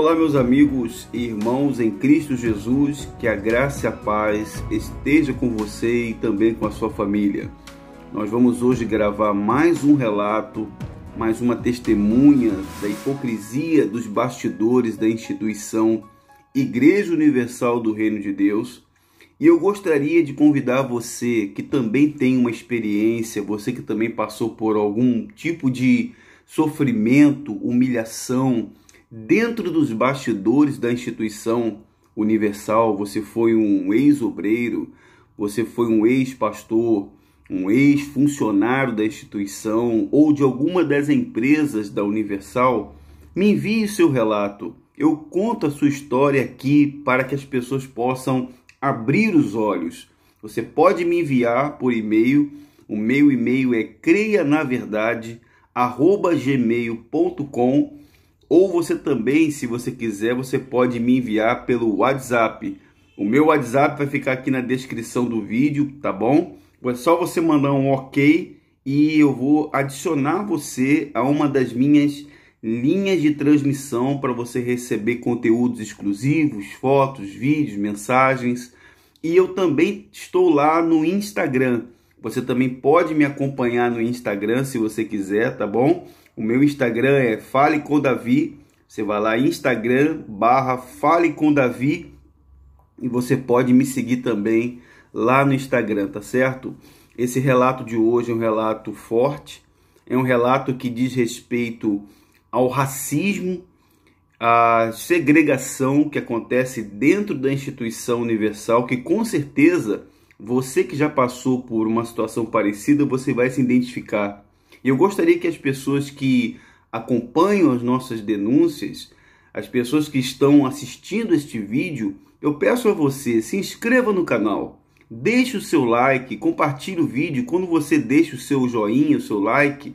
Olá, meus amigos e irmãos em Cristo Jesus, que a graça e a paz esteja com você e também com a sua família. Nós vamos hoje gravar mais um relato, mais uma testemunha da hipocrisia dos bastidores da instituição Igreja Universal do Reino de Deus. E eu gostaria de convidar você que também tem uma experiência, você que também passou por algum tipo de sofrimento, humilhação, dentro dos bastidores da instituição universal, você foi um ex-obreiro, você foi um ex-pastor, um ex-funcionário da instituição ou de alguma das empresas da Universal, me envie seu relato. Eu conto a sua história aqui para que as pessoas possam abrir os olhos. Você pode me enviar por e-mail. O meu e-mail é creianaverdade@gmail.com ou você também, se você quiser, você pode me enviar pelo WhatsApp. O meu WhatsApp vai ficar aqui na descrição do vídeo, tá bom? É só você mandar um OK e eu vou adicionar você a uma das minhas linhas de transmissão para você receber conteúdos exclusivos, fotos, vídeos, mensagens. E eu também estou lá no Instagram. Você também pode me acompanhar no Instagram se você quiser, tá bom? O meu Instagram é Fale com Davi. Você vai lá Instagram barra Fale com Davi e você pode me seguir também lá no Instagram, tá certo? Esse relato de hoje é um relato forte, é um relato que diz respeito ao racismo, à segregação que acontece dentro da instituição universal, que com certeza você que já passou por uma situação parecida, você vai se identificar e eu gostaria que as pessoas que acompanham as nossas denúncias, as pessoas que estão assistindo este vídeo, eu peço a você, se inscreva no canal, deixe o seu like, compartilhe o vídeo. Quando você deixa o seu joinha, o seu like,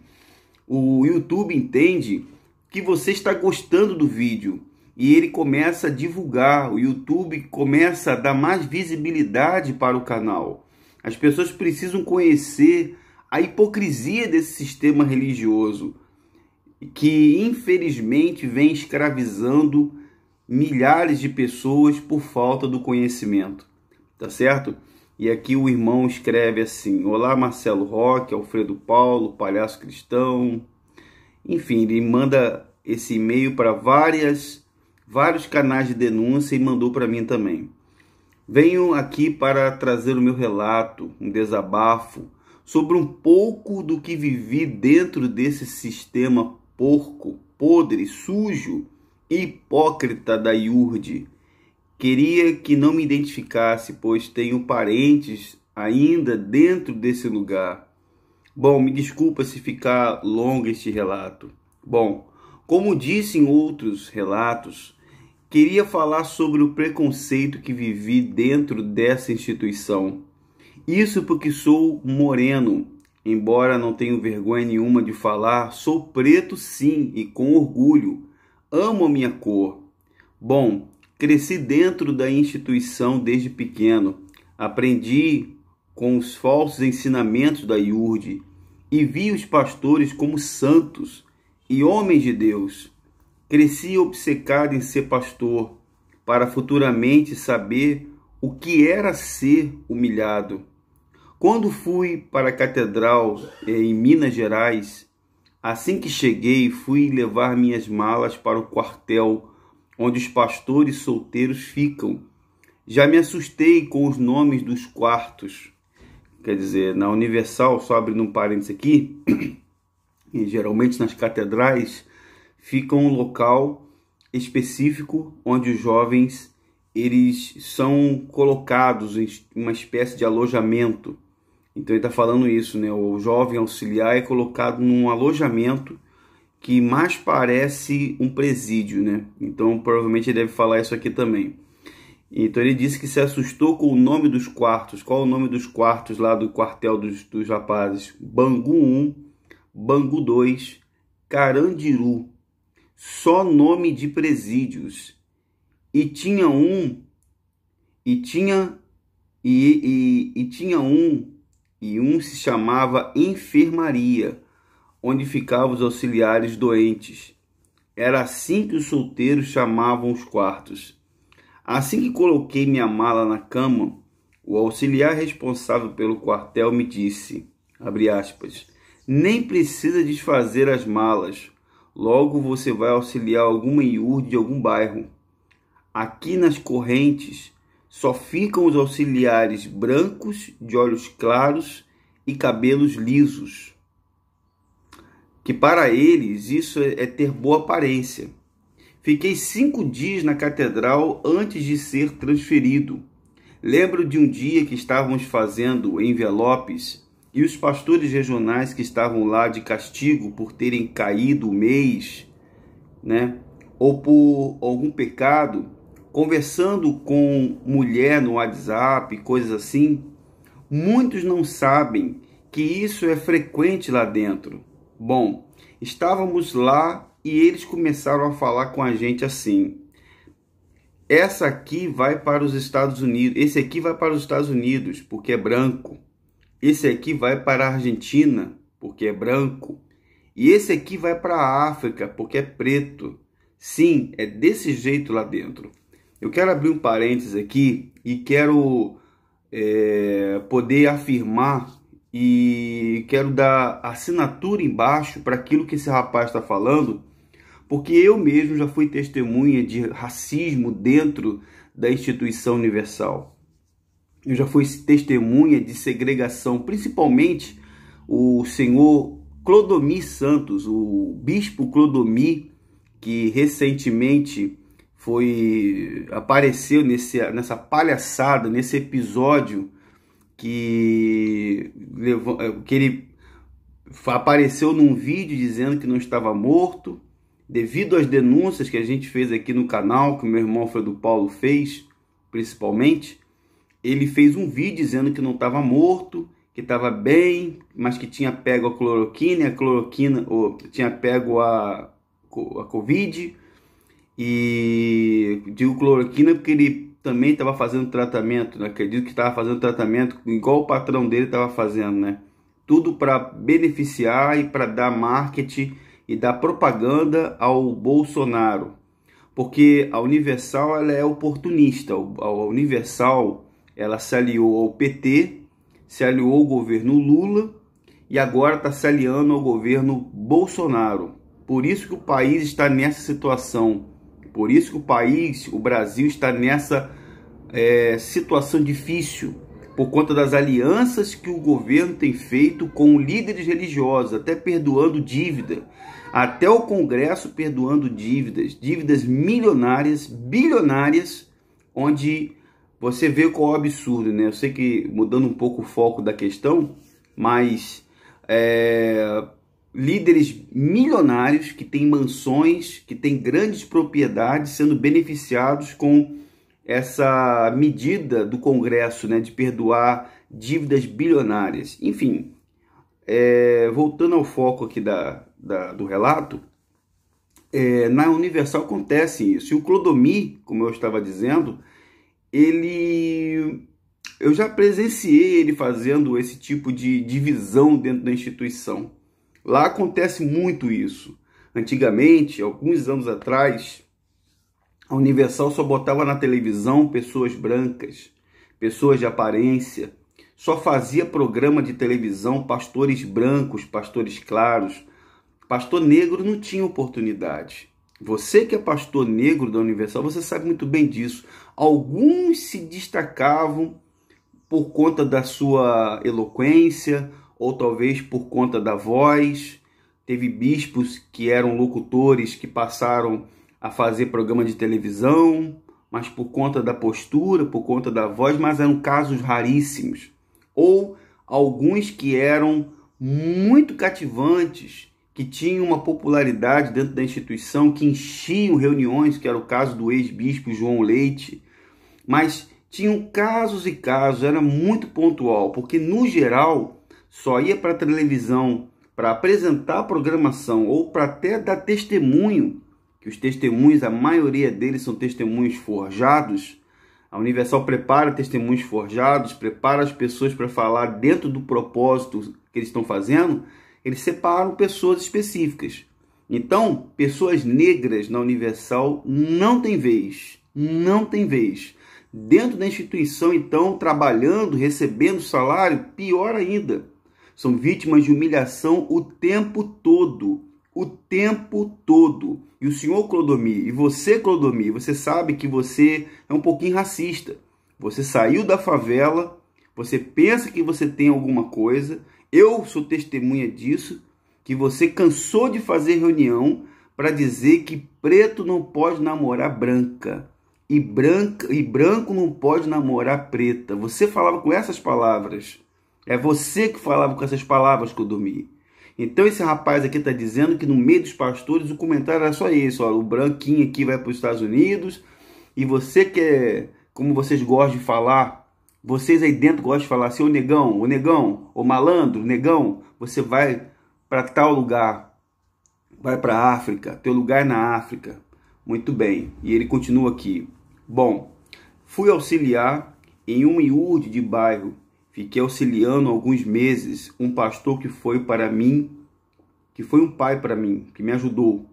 o YouTube entende que você está gostando do vídeo e ele começa a divulgar, o YouTube começa a dar mais visibilidade para o canal. As pessoas precisam conhecer a hipocrisia desse sistema religioso que infelizmente vem escravizando milhares de pessoas por falta do conhecimento, tá certo? E aqui o irmão escreve assim: Olá, Marcelo Roque, Alfredo Paulo, Palhaço Cristão. Enfim, ele manda esse e-mail para várias vários canais de denúncia e mandou para mim também. Venho aqui para trazer o meu relato, um desabafo sobre um pouco do que vivi dentro desse sistema porco, podre, sujo hipócrita da IURD. Queria que não me identificasse, pois tenho parentes ainda dentro desse lugar. Bom, me desculpa se ficar longo este relato. Bom, como disse em outros relatos, queria falar sobre o preconceito que vivi dentro dessa instituição isso porque sou moreno, embora não tenho vergonha nenhuma de falar, sou preto sim e com orgulho. Amo a minha cor. Bom, cresci dentro da instituição desde pequeno. Aprendi com os falsos ensinamentos da IURD e vi os pastores como santos e homens de Deus. Cresci obcecado em ser pastor, para futuramente saber o que era ser humilhado. Quando fui para a catedral eh, em Minas Gerais, assim que cheguei, fui levar minhas malas para o quartel onde os pastores solteiros ficam. Já me assustei com os nomes dos quartos. Quer dizer, na Universal, só abrindo um parênteses aqui, e eh, geralmente nas catedrais, fica um local específico onde os jovens eles são colocados em uma espécie de alojamento então ele está falando isso, né? O jovem auxiliar é colocado num alojamento que mais parece um presídio, né? Então provavelmente ele deve falar isso aqui também. Então ele disse que se assustou com o nome dos quartos. Qual o nome dos quartos lá do quartel dos, dos rapazes? Bangu 1, Bangu 2, Carandiru. Só nome de presídios. E tinha um. E tinha. e, e, e tinha um e um se chamava enfermaria, onde ficavam os auxiliares doentes. Era assim que os solteiros chamavam os quartos. Assim que coloquei minha mala na cama, o auxiliar responsável pelo quartel me disse, aspas, nem precisa desfazer as malas. Logo você vai auxiliar alguma iur de algum bairro. Aqui nas correntes só ficam os auxiliares brancos, de olhos claros e cabelos lisos. Que para eles isso é, é ter boa aparência. Fiquei cinco dias na catedral antes de ser transferido. Lembro de um dia que estávamos fazendo envelopes e os pastores regionais que estavam lá de castigo por terem caído o mês, né, ou por algum pecado, conversando com mulher no WhatsApp, coisas assim, muitos não sabem que isso é frequente lá dentro. Bom, estávamos lá e eles começaram a falar com a gente assim. Essa aqui vai para os Estados Unidos, esse aqui vai para os Estados Unidos porque é branco. Esse aqui vai para a Argentina porque é branco. E esse aqui vai para a África porque é preto. Sim, é desse jeito lá dentro. Eu quero abrir um parênteses aqui e quero é, poder afirmar e quero dar assinatura embaixo para aquilo que esse rapaz está falando, porque eu mesmo já fui testemunha de racismo dentro da instituição universal. Eu já fui testemunha de segregação, principalmente o senhor Clodomir Santos, o bispo Clodomir, que recentemente foi apareceu nesse, nessa palhaçada, nesse episódio que, levou, é, que ele apareceu num vídeo dizendo que não estava morto, devido às denúncias que a gente fez aqui no canal, que o meu irmão Fredo Paulo fez, principalmente, ele fez um vídeo dizendo que não estava morto, que estava bem, mas que tinha pego a cloroquina, a cloroquina ou tinha pego a, a covid e digo cloroquina porque ele também estava fazendo tratamento, né? acredito que estava fazendo tratamento igual o patrão dele estava fazendo, né? Tudo para beneficiar e para dar marketing e dar propaganda ao Bolsonaro. Porque a Universal ela é oportunista, a Universal ela se aliou ao PT, se aliou ao governo Lula e agora está se aliando ao governo Bolsonaro. Por isso que o país está nessa situação por isso que o país, o Brasil, está nessa é, situação difícil, por conta das alianças que o governo tem feito com líderes religiosos, até perdoando dívida, até o Congresso perdoando dívidas, dívidas milionárias, bilionárias, onde você vê qual é o absurdo, né? Eu sei que mudando um pouco o foco da questão, mas é, líderes milionários que têm mansões, que têm grandes propriedades, sendo beneficiados com essa medida do Congresso né, de perdoar dívidas bilionárias. Enfim, é, voltando ao foco aqui da, da do relato, é, na Universal acontece isso. E o Clodomir, como eu estava dizendo, ele eu já presenciei ele fazendo esse tipo de divisão dentro da instituição. Lá acontece muito isso. Antigamente, alguns anos atrás, a Universal só botava na televisão pessoas brancas, pessoas de aparência, só fazia programa de televisão pastores brancos, pastores claros. Pastor negro não tinha oportunidade. Você que é pastor negro da Universal, você sabe muito bem disso. Alguns se destacavam por conta da sua eloquência, ou talvez por conta da voz. Teve bispos que eram locutores que passaram a fazer programa de televisão, mas por conta da postura, por conta da voz, mas eram casos raríssimos. Ou alguns que eram muito cativantes, que tinham uma popularidade dentro da instituição, que enchiam reuniões, que era o caso do ex-bispo João Leite, mas tinham casos e casos, era muito pontual, porque no geral só ia para a televisão para apresentar a programação ou para até dar testemunho, que os testemunhos, a maioria deles são testemunhos forjados. A Universal prepara testemunhos forjados, prepara as pessoas para falar dentro do propósito que eles estão fazendo. Eles separam pessoas específicas. Então, pessoas negras na Universal não tem vez, não tem vez. Dentro da instituição, então, trabalhando, recebendo salário, pior ainda são vítimas de humilhação o tempo todo. O tempo todo. E o senhor Clodomir, e você, Clodomir, você sabe que você é um pouquinho racista. Você saiu da favela, você pensa que você tem alguma coisa. Eu sou testemunha disso, que você cansou de fazer reunião para dizer que preto não pode namorar branca e branca e branco não pode namorar preta. Você falava com essas palavras. É você que falava com essas palavras que eu dormi. Então esse rapaz aqui está dizendo que no meio dos pastores o comentário era só isso. Ó, o branquinho aqui vai para os Estados Unidos e você que é, como vocês gostam de falar, vocês aí dentro gostam de falar, assim, o negão, o negão, o malandro, o negão, você vai para tal lugar, vai para a África, teu lugar é na África. Muito bem. E ele continua aqui. Bom, fui auxiliar em um iurde de bairro Fiquei auxiliando alguns meses um pastor que foi para mim, que foi um pai para mim, que me ajudou.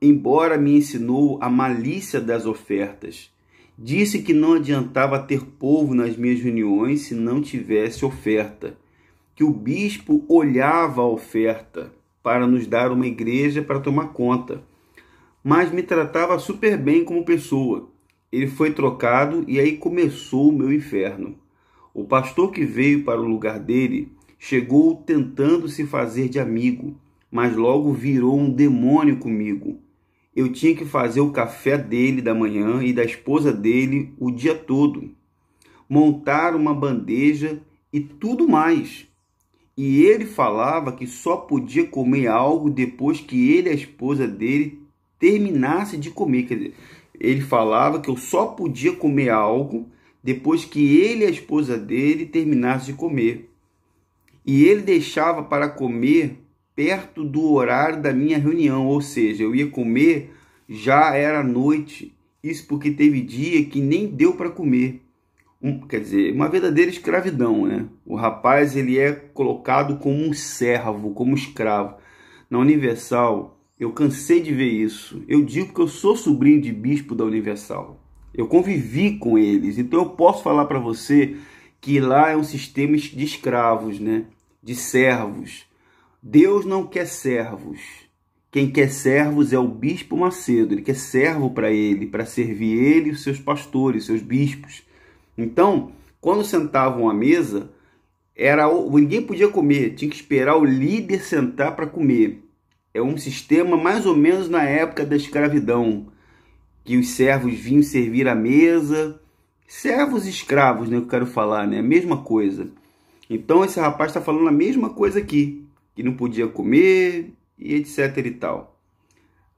Embora me ensinou a malícia das ofertas, disse que não adiantava ter povo nas minhas reuniões se não tivesse oferta, que o bispo olhava a oferta para nos dar uma igreja para tomar conta, mas me tratava super bem como pessoa. Ele foi trocado e aí começou o meu inferno. O pastor que veio para o lugar dele chegou tentando se fazer de amigo, mas logo virou um demônio comigo. Eu tinha que fazer o café dele da manhã e da esposa dele o dia todo, montar uma bandeja e tudo mais. E ele falava que só podia comer algo depois que ele e a esposa dele terminasse de comer. Quer dizer, ele falava que eu só podia comer algo depois que ele e a esposa dele terminassem de comer. E ele deixava para comer perto do horário da minha reunião, ou seja, eu ia comer já era noite. Isso porque teve dia que nem deu para comer. Um, quer dizer, uma verdadeira escravidão, né? O rapaz ele é colocado como um servo, como escravo. Na Universal, eu cansei de ver isso. Eu digo que eu sou sobrinho de bispo da Universal. Eu convivi com eles. Então eu posso falar para você que lá é um sistema de escravos, né? De servos. Deus não quer servos. Quem quer servos é o bispo Macedo. Ele quer servo para ele, para servir ele e os seus pastores, seus bispos. Então, quando sentavam à mesa, era ninguém podia comer, tinha que esperar o líder sentar para comer. É um sistema mais ou menos na época da escravidão que os servos vinham servir à mesa. Servos e escravos, né? Que eu quero falar, né? A mesma coisa. Então esse rapaz está falando a mesma coisa aqui, que não podia comer e etc e tal.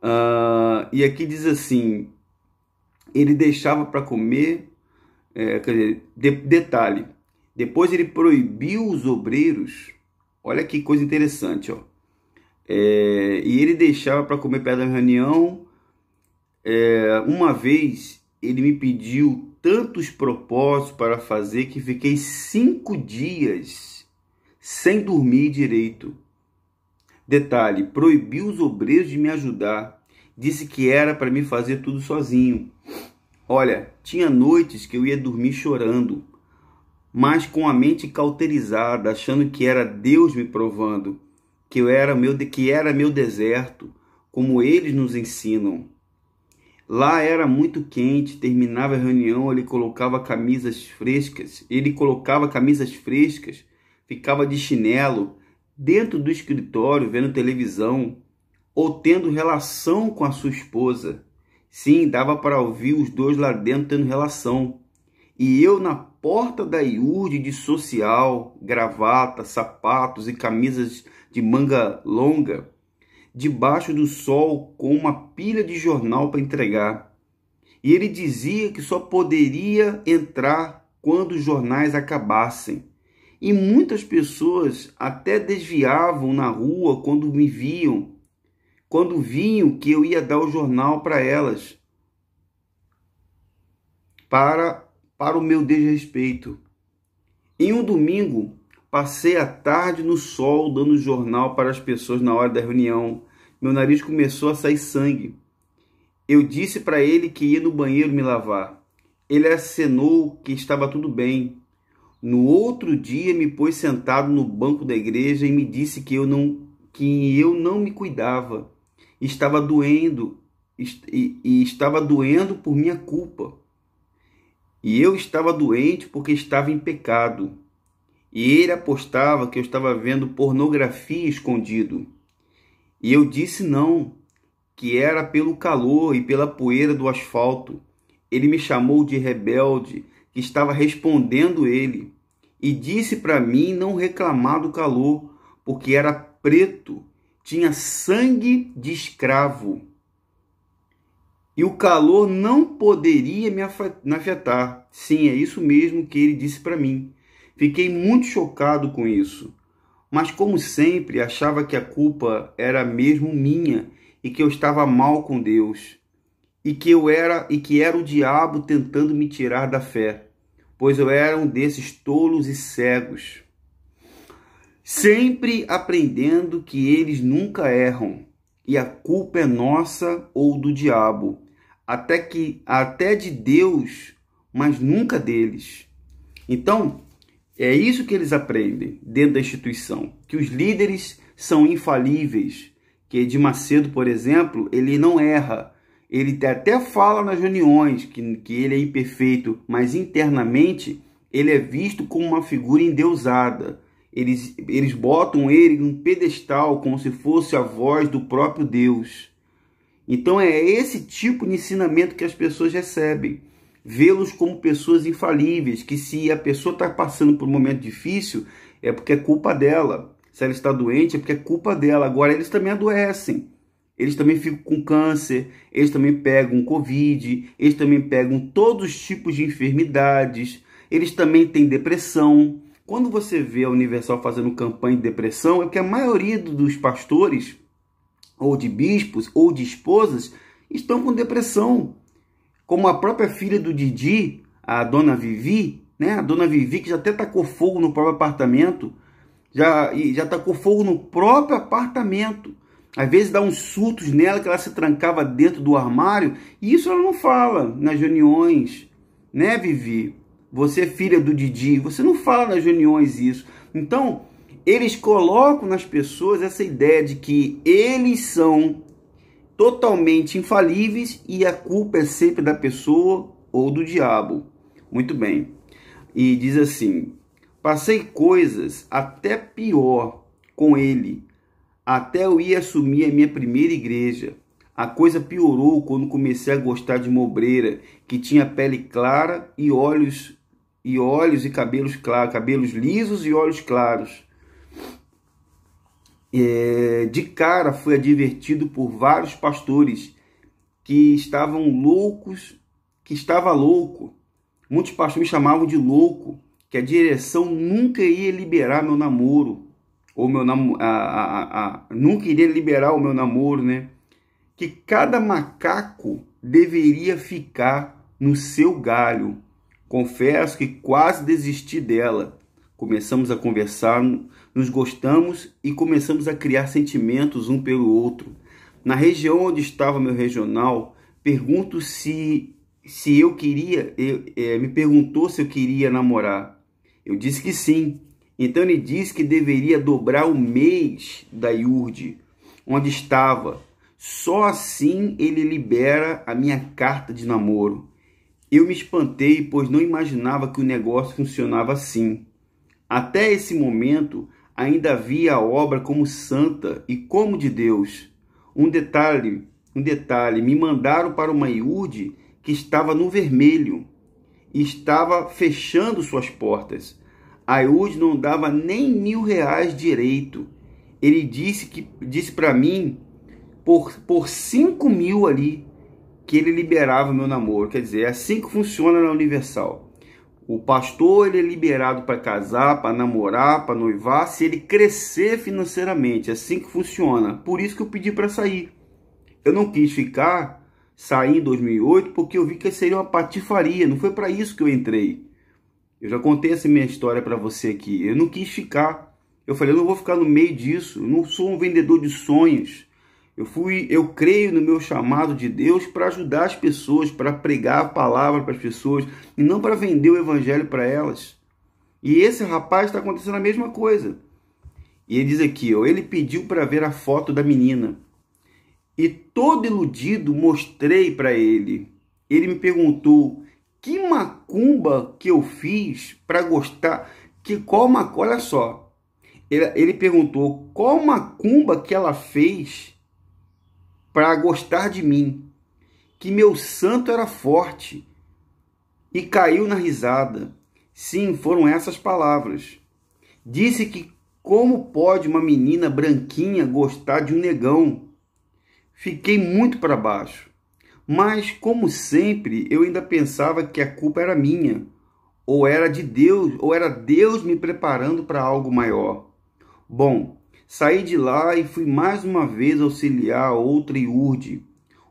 Uh, e aqui diz assim, ele deixava para comer, é, quer dizer, de, detalhe, depois ele proibiu os obreiros, olha que coisa interessante, ó. É, e ele deixava para comer perto da reunião é, uma vez ele me pediu tantos propósitos para fazer que fiquei cinco dias sem dormir direito. Detalhe: proibiu os obreiros de me ajudar. Disse que era para me fazer tudo sozinho. Olha, tinha noites que eu ia dormir chorando, mas com a mente cauterizada, achando que era Deus me provando, que eu era meu que era meu deserto, como eles nos ensinam. Lá era muito quente, terminava a reunião, ele colocava camisas frescas, ele colocava camisas frescas, ficava de chinelo, dentro do escritório, vendo televisão, ou tendo relação com a sua esposa. Sim, dava para ouvir os dois lá dentro tendo relação. E eu na porta da IURD de social, gravata, sapatos e camisas de manga longa, debaixo do sol com uma pilha de jornal para entregar. E ele dizia que só poderia entrar quando os jornais acabassem. E muitas pessoas até desviavam na rua quando me viam, quando vinham que eu ia dar o jornal para elas, para, para o meu desrespeito. Em um domingo, passei a tarde no sol dando jornal para as pessoas na hora da reunião meu nariz começou a sair sangue. Eu disse para ele que ia no banheiro me lavar. Ele acenou que estava tudo bem. No outro dia me pôs sentado no banco da igreja e me disse que eu não que eu não me cuidava. Estava doendo e, e estava doendo por minha culpa. E eu estava doente porque estava em pecado. E ele apostava que eu estava vendo pornografia escondido. E eu disse não, que era pelo calor e pela poeira do asfalto. Ele me chamou de rebelde, que estava respondendo ele, e disse para mim não reclamar do calor, porque era preto, tinha sangue de escravo. E o calor não poderia me afetar. Sim, é isso mesmo que ele disse para mim. Fiquei muito chocado com isso mas como sempre achava que a culpa era mesmo minha e que eu estava mal com Deus e que eu era e que era o diabo tentando me tirar da fé, pois eu era um desses tolos e cegos. Sempre aprendendo que eles nunca erram e a culpa é nossa ou do diabo, até que até de Deus, mas nunca deles. Então, é isso que eles aprendem dentro da instituição, que os líderes são infalíveis, que de Macedo, por exemplo, ele não erra. Ele até fala nas reuniões que, que ele é imperfeito, mas internamente ele é visto como uma figura endeusada. Eles, eles botam ele num pedestal como se fosse a voz do próprio Deus. Então é esse tipo de ensinamento que as pessoas recebem vê-los como pessoas infalíveis, que se a pessoa está passando por um momento difícil, é porque é culpa dela. Se ela está doente, é porque é culpa dela. Agora, eles também adoecem. Eles também ficam com câncer, eles também pegam Covid, eles também pegam todos os tipos de enfermidades, eles também têm depressão. Quando você vê a Universal fazendo campanha de depressão, é que a maioria dos pastores, ou de bispos, ou de esposas, estão com depressão como a própria filha do Didi, a dona Vivi, né? A dona Vivi que já até tacou fogo no próprio apartamento, já já tacou fogo no próprio apartamento. Às vezes dá uns surtos nela que ela se trancava dentro do armário, e isso ela não fala nas reuniões, né, Vivi? Você é filha do Didi, você não fala nas reuniões isso. Então, eles colocam nas pessoas essa ideia de que eles são totalmente infalíveis e a culpa é sempre da pessoa ou do diabo. Muito bem. E diz assim: Passei coisas até pior com ele, até eu ir assumir a minha primeira igreja. A coisa piorou quando comecei a gostar de uma obreira que tinha pele clara e olhos e olhos e cabelos claros, cabelos lisos e olhos claros é, de cara foi advertido por vários pastores que estavam loucos, que estava louco. Muitos pastores chamavam de louco, que a direção nunca ia liberar meu namoro, ou meu nam a, a, a, nunca iria liberar o meu namoro, né? Que cada macaco deveria ficar no seu galho. Confesso que quase desisti dela começamos a conversar, nos gostamos e começamos a criar sentimentos um pelo outro. Na região onde estava meu regional, pergunto se se eu queria, eu, é, me perguntou se eu queria namorar. Eu disse que sim. Então ele disse que deveria dobrar o mês da IURD, onde estava. Só assim ele libera a minha carta de namoro. Eu me espantei, pois não imaginava que o negócio funcionava assim. Até esse momento, ainda via a obra como santa e como de Deus. Um detalhe, um detalhe, me mandaram para uma iurde que estava no vermelho e estava fechando suas portas. A iurde não dava nem mil reais direito. Ele disse que disse para mim por, por cinco mil ali que ele liberava meu namoro. Quer dizer, é assim que funciona na Universal. O pastor ele é liberado para casar, para namorar, para noivar, se ele crescer financeiramente. É assim que funciona. Por isso que eu pedi para sair. Eu não quis ficar, sair em 2008, porque eu vi que seria uma patifaria. Não foi para isso que eu entrei. Eu já contei essa minha história para você aqui. Eu não quis ficar. Eu falei, eu não vou ficar no meio disso. Eu não sou um vendedor de sonhos. Eu fui, eu creio no meu chamado de Deus para ajudar as pessoas, para pregar a palavra para as pessoas e não para vender o evangelho para elas. E esse rapaz está acontecendo a mesma coisa. E ele diz aqui, ó, ele pediu para ver a foto da menina. E todo iludido mostrei para ele. Ele me perguntou: "Que macumba que eu fiz para gostar? Que qual macumba? Olha só. Ele, ele perguntou: "Qual macumba que ela fez?" para gostar de mim, que meu santo era forte, e caiu na risada. Sim, foram essas palavras. Disse que como pode uma menina branquinha gostar de um negão? Fiquei muito para baixo. Mas, como sempre, eu ainda pensava que a culpa era minha, ou era de Deus, ou era Deus me preparando para algo maior. Bom, Saí de lá e fui mais uma vez auxiliar outra iurde.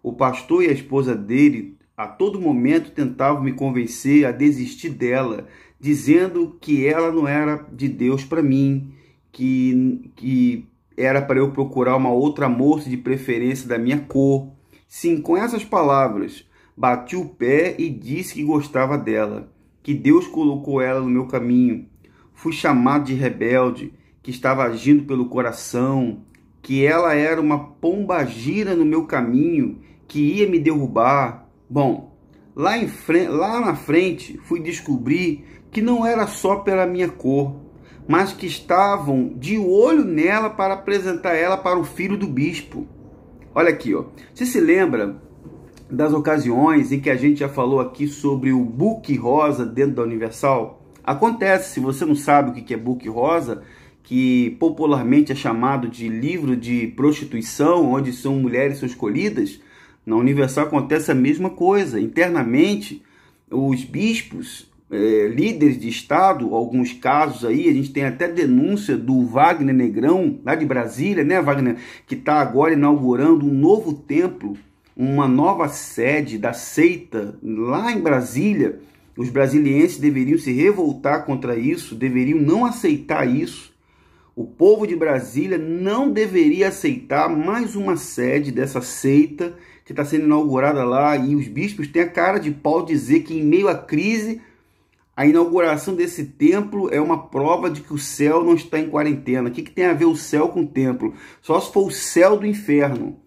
O pastor e a esposa dele a todo momento tentavam me convencer a desistir dela, dizendo que ela não era de Deus para mim, que, que era para eu procurar uma outra moça de preferência da minha cor. Sim, com essas palavras, bati o pé e disse que gostava dela, que Deus colocou ela no meu caminho. Fui chamado de rebelde que estava agindo pelo coração, que ela era uma pomba gira no meu caminho, que ia me derrubar. Bom, lá, em frente, lá na frente fui descobrir que não era só pela minha cor, mas que estavam de olho nela para apresentar ela para o filho do bispo. Olha aqui, ó. Você se lembra das ocasiões em que a gente já falou aqui sobre o book rosa dentro da Universal? Acontece, se você não sabe o que é book rosa, que popularmente é chamado de livro de prostituição, onde são mulheres são escolhidas, na Universal acontece a mesma coisa. Internamente, os bispos, é, líderes de Estado, alguns casos aí, a gente tem até denúncia do Wagner Negrão, lá de Brasília, né, Wagner, que está agora inaugurando um novo templo, uma nova sede da seita lá em Brasília. Os brasilienses deveriam se revoltar contra isso, deveriam não aceitar isso o povo de Brasília não deveria aceitar mais uma sede dessa seita que está sendo inaugurada lá e os bispos têm a cara de pau dizer que em meio à crise a inauguração desse templo é uma prova de que o céu não está em quarentena. O que, que tem a ver o céu com o templo? Só se for o céu do inferno.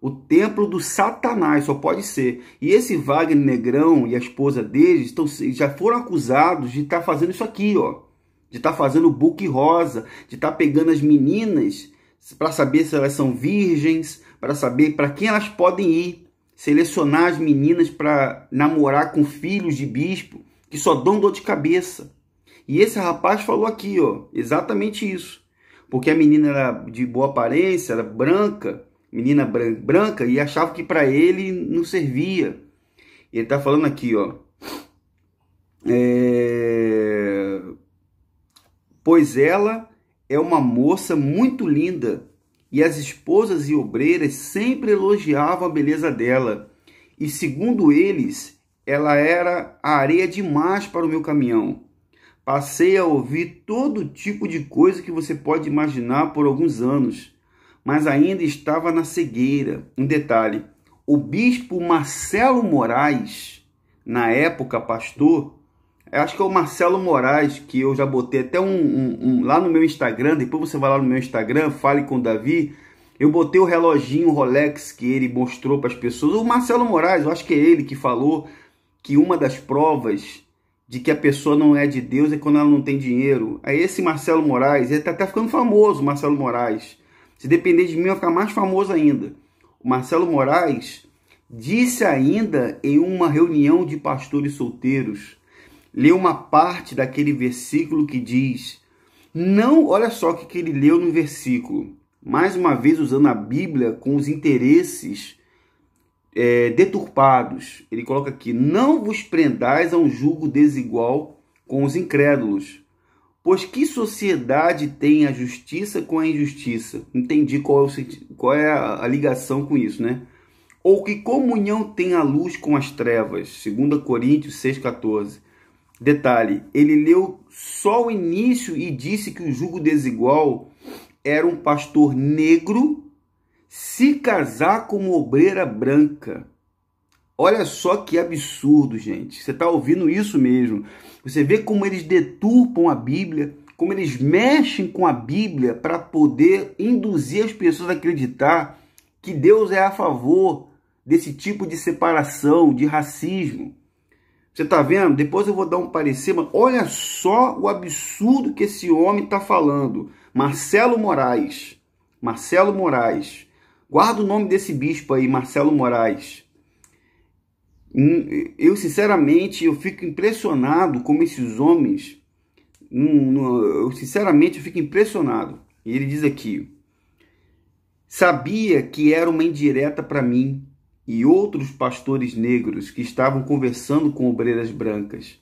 O templo do Satanás, só pode ser. E esse Wagner Negrão e a esposa dele estão, já foram acusados de estar tá fazendo isso aqui, ó de estar tá fazendo book rosa, de estar tá pegando as meninas para saber se elas são virgens, para saber para quem elas podem ir, selecionar as meninas para namorar com filhos de bispo que só dão dor de cabeça. E esse rapaz falou aqui, ó, exatamente isso. Porque a menina era de boa aparência, era branca, menina branca e achava que para ele não servia. Ele tá falando aqui, ó. É pois ela é uma moça muito linda, e as esposas e obreiras sempre elogiavam a beleza dela. E segundo eles, ela era a areia demais para o meu caminhão. Passei a ouvir todo tipo de coisa que você pode imaginar por alguns anos, mas ainda estava na cegueira. Um detalhe: o bispo Marcelo Moraes, na época pastor, eu acho que é o Marcelo Moraes, que eu já botei até um, um, um, lá no meu Instagram, depois você vai lá no meu Instagram, fale com o Davi. Eu botei o reloginho Rolex que ele mostrou para as pessoas. O Marcelo Moraes, eu acho que é ele que falou que uma das provas de que a pessoa não é de Deus é quando ela não tem dinheiro. É esse Marcelo Moraes, ele está até ficando famoso, Marcelo Moraes. Se depender de mim, vai ficar mais famoso ainda. O Marcelo Moraes disse ainda em uma reunião de pastores solteiros lê uma parte daquele versículo que diz: Não, olha só o que, ele leu no versículo. Mais uma vez usando a Bíblia com os interesses é, deturpados. Ele coloca aqui: Não vos prendais a um julgo desigual com os incrédulos. Pois que sociedade tem a justiça com a injustiça? Entendi qual é, o, qual é a, a ligação com isso, né? Ou que comunhão tem a luz com as trevas? 2 Coríntios 6,14. Detalhe, ele leu só o início e disse que o jugo desigual era um pastor negro se casar com uma obreira branca. Olha só que absurdo, gente. Você está ouvindo isso mesmo. Você vê como eles deturpam a Bíblia, como eles mexem com a Bíblia para poder induzir as pessoas a acreditar que Deus é a favor desse tipo de separação, de racismo. Você tá vendo? Depois eu vou dar um parecer, mas olha só o absurdo que esse homem está falando. Marcelo Moraes. Marcelo Moraes. Guarda o nome desse bispo aí, Marcelo Moraes. Hum, eu, sinceramente, eu fico impressionado como esses homens. Hum, eu, sinceramente, eu fico impressionado. E ele diz aqui: Sabia que era uma indireta para mim e outros pastores negros que estavam conversando com obreiras brancas.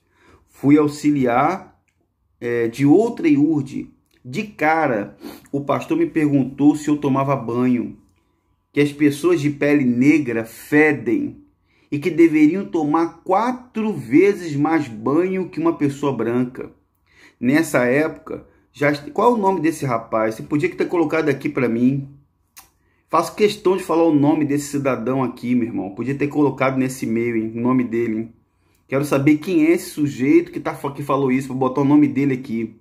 Fui auxiliar é, de outra iurde. De cara, o pastor me perguntou se eu tomava banho, que as pessoas de pele negra fedem e que deveriam tomar quatro vezes mais banho que uma pessoa branca. Nessa época, já qual é o nome desse rapaz? Você podia ter colocado aqui para mim. Faço questão de falar o nome desse cidadão aqui, meu irmão. Podia ter colocado nesse e-mail hein, o nome dele. Hein? Quero saber quem é esse sujeito que, tá, que falou isso. Vou botar o nome dele aqui.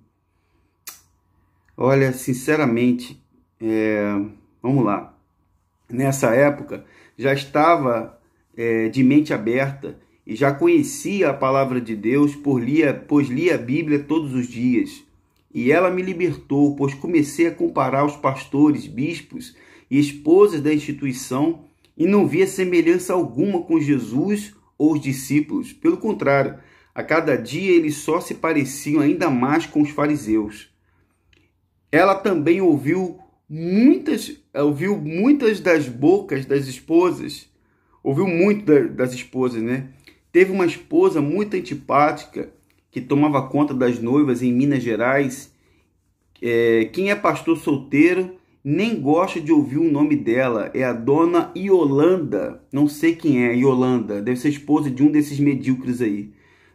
Olha, sinceramente, é... vamos lá. Nessa época, já estava é, de mente aberta e já conhecia a palavra de Deus, por lia, pois lia a Bíblia todos os dias. E ela me libertou, pois comecei a comparar os pastores, bispos e esposas da instituição e não via semelhança alguma com Jesus ou os discípulos. Pelo contrário, a cada dia eles só se pareciam ainda mais com os fariseus. Ela também ouviu muitas, ouviu muitas das bocas das esposas, ouviu muito das esposas, né? Teve uma esposa muito antipática que tomava conta das noivas em Minas Gerais. É, quem é pastor solteiro nem gosto de ouvir o nome dela. É a dona Yolanda. Não sei quem é, Yolanda. Deve ser esposa de um desses medíocres aí.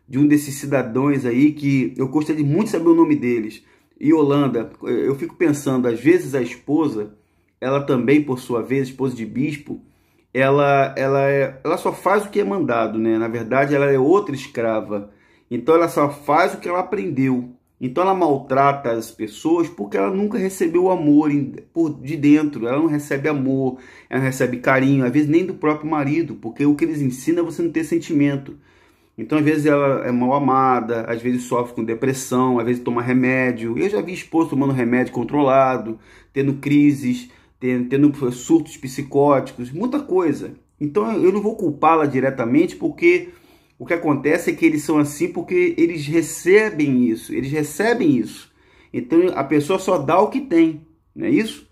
De um desses cidadãos aí que eu gostaria muito de saber o nome deles. Yolanda, eu fico pensando, às vezes a esposa, ela também, por sua vez, esposa de bispo, ela, ela, é, ela só faz o que é mandado, né? Na verdade, ela é outra escrava. Então ela só faz o que ela aprendeu. Então ela maltrata as pessoas porque ela nunca recebeu amor por de dentro, ela não recebe amor, ela não recebe carinho, às vezes nem do próprio marido, porque o que eles ensinam é você não ter sentimento. Então às vezes ela é mal amada, às vezes sofre com depressão, às vezes toma remédio. Eu já vi esposo tomando remédio controlado, tendo crises, tendo, tendo eh, surtos psicóticos, muita coisa. Então eu não vou culpá-la diretamente porque o que acontece é que eles são assim porque eles recebem isso, eles recebem isso. Então a pessoa só dá o que tem, não é isso?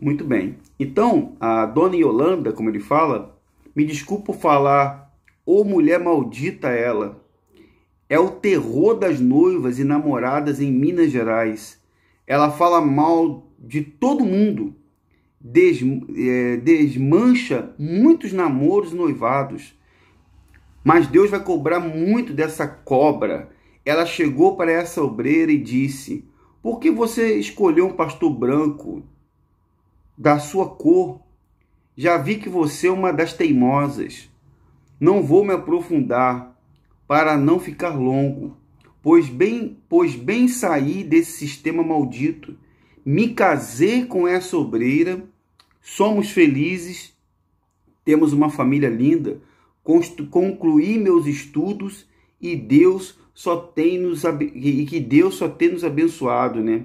Muito bem. Então, a dona Yolanda, como ele fala, me desculpa falar, ô oh, mulher maldita ela, é o terror das noivas e namoradas em Minas Gerais. Ela fala mal de todo mundo, Des, é, eh, desmancha muitos namoros noivados mas Deus vai cobrar muito dessa cobra. Ela chegou para essa obreira e disse: Por que você escolheu um pastor branco da sua cor? Já vi que você é uma das teimosas. Não vou me aprofundar para não ficar longo, pois bem, pois bem saí desse sistema maldito. Me casei com essa obreira, somos felizes, temos uma família linda concluí meus estudos e Deus só tem nos e que Deus só tem nos abençoado, né?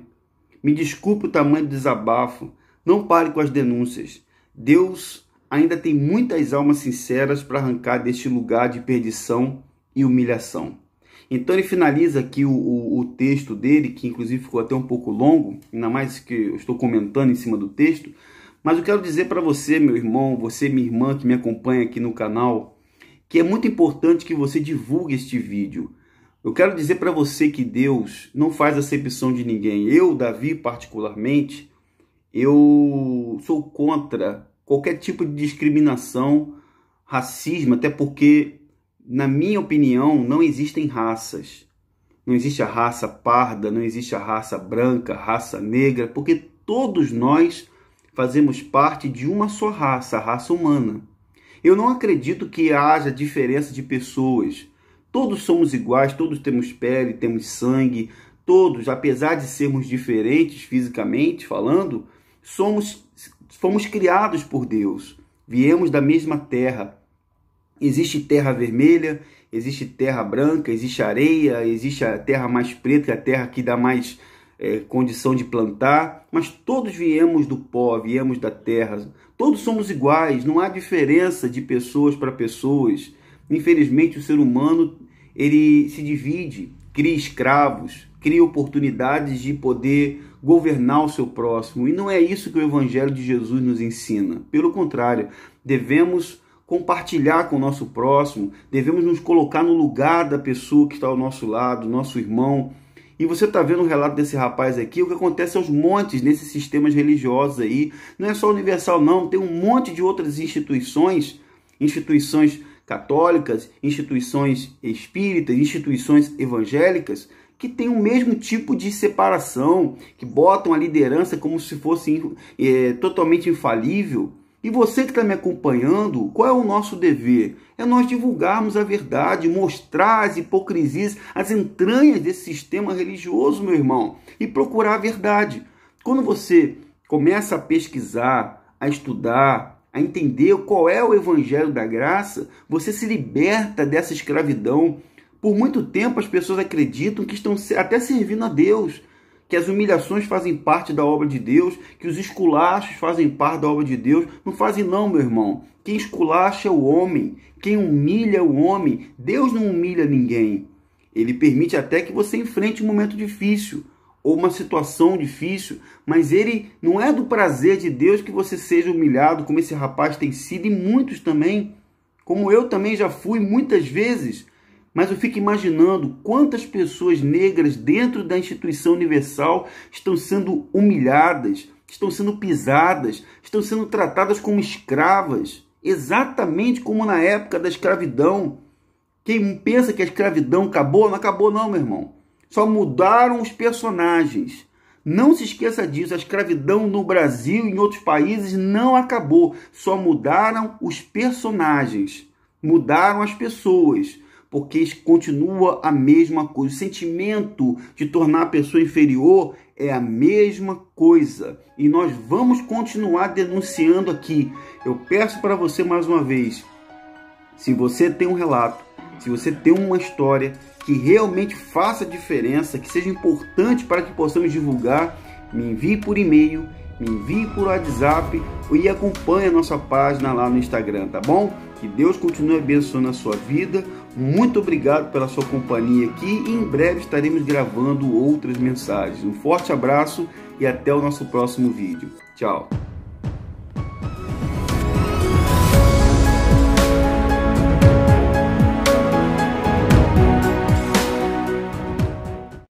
Me desculpe o tamanho do desabafo. Não pare com as denúncias. Deus ainda tem muitas almas sinceras para arrancar deste lugar de perdição e humilhação. Então ele finaliza aqui o, o, o, texto dele, que inclusive ficou até um pouco longo, ainda mais que eu estou comentando em cima do texto. Mas eu quero dizer para você, meu irmão, você, minha irmã que me acompanha aqui no canal, que é muito importante que você divulgue este vídeo. Eu quero dizer para você que Deus não faz acepção de ninguém. Eu, Davi, particularmente, eu sou contra qualquer tipo de discriminação, racismo, até porque, na minha opinião, não existem raças. Não existe a raça parda, não existe a raça branca, raça negra, porque todos nós fazemos parte de uma só raça, a raça humana. Eu não acredito que haja diferença de pessoas. Todos somos iguais, todos temos pele, temos sangue, todos, apesar de sermos diferentes fisicamente falando, somos fomos criados por Deus. Viemos da mesma terra. Existe terra vermelha, existe terra branca, existe areia, existe a terra mais preta, é a terra que dá mais é, condição de plantar, mas todos viemos do pó, viemos da terra. Todos somos iguais, não há diferença de pessoas para pessoas. Infelizmente, o ser humano ele se divide, cria escravos, cria oportunidades de poder governar o seu próximo. E não é isso que o Evangelho de Jesus nos ensina. Pelo contrário, devemos compartilhar com o nosso próximo, devemos nos colocar no lugar da pessoa que está ao nosso lado, nosso irmão e você está vendo o relato desse rapaz aqui, o que acontece aos montes nesses sistemas religiosos aí. Não é só universal não, tem um monte de outras instituições, instituições católicas, instituições espíritas, instituições evangélicas, que tem o mesmo tipo de separação, que botam a liderança como se fosse é, totalmente infalível, e você que está me acompanhando, qual é o nosso dever? É nós divulgarmos a verdade, mostrar as hipocrisias, as entranhas desse sistema religioso, meu irmão, e procurar a verdade. Quando você começa a pesquisar, a estudar, a entender qual é o evangelho da graça, você se liberta dessa escravidão. Por muito tempo as pessoas acreditam que estão até servindo a Deus, que as humilhações fazem parte da obra de Deus, que os esculachos fazem parte da obra de Deus. Não fazem não, meu irmão. Quem esculacha é o homem, quem humilha é o homem. Deus não humilha ninguém. Ele permite até que você enfrente um momento difícil ou uma situação difícil, mas ele não é do prazer de Deus que você seja humilhado, como esse rapaz tem sido e muitos também, como eu também já fui muitas vezes. Mas eu fico imaginando quantas pessoas negras dentro da instituição universal estão sendo humilhadas, estão sendo pisadas, estão sendo tratadas como escravas, exatamente como na época da escravidão. Quem pensa que a escravidão acabou, não acabou não, meu irmão. Só mudaram os personagens. Não se esqueça disso, a escravidão no Brasil e em outros países não acabou, só mudaram os personagens, mudaram as pessoas porque continua a mesma coisa. O sentimento de tornar a pessoa inferior é a mesma coisa. E nós vamos continuar denunciando aqui. Eu peço para você mais uma vez, se você tem um relato, se você tem uma história que realmente faça diferença, que seja importante para que possamos divulgar, me envie por e-mail me envie por WhatsApp e acompanhe a nossa página lá no Instagram, tá bom? Que Deus continue abençoando a sua vida. Muito obrigado pela sua companhia aqui e em breve estaremos gravando outras mensagens. Um forte abraço e até o nosso próximo vídeo. Tchau!